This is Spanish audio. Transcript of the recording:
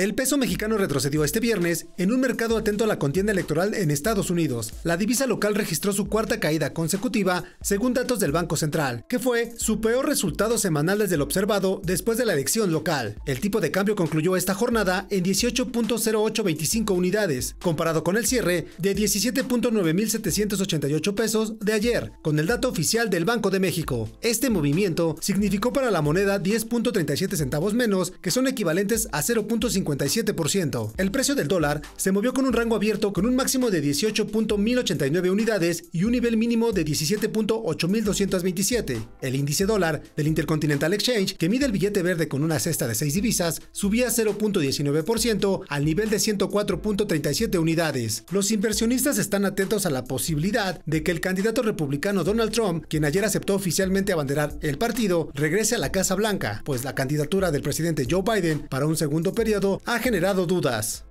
El peso mexicano retrocedió este viernes en un mercado atento a la contienda electoral en Estados Unidos. La divisa local registró su cuarta caída consecutiva, según datos del Banco Central, que fue su peor resultado semanal desde el observado después de la elección local. El tipo de cambio concluyó esta jornada en 18.0825 unidades, comparado con el cierre de 17.9788 pesos de ayer, con el dato oficial del Banco de México. Este movimiento significó para la moneda 10.37 centavos menos, que son equivalentes a 0.5 el precio del dólar se movió con un rango abierto con un máximo de 18.089 unidades y un nivel mínimo de 17.8227. El índice dólar del Intercontinental Exchange, que mide el billete verde con una cesta de seis divisas, subía 0.19% al nivel de 104.37 unidades. Los inversionistas están atentos a la posibilidad de que el candidato republicano Donald Trump, quien ayer aceptó oficialmente abanderar el partido, regrese a la Casa Blanca, pues la candidatura del presidente Joe Biden para un segundo periodo ha generado dudas.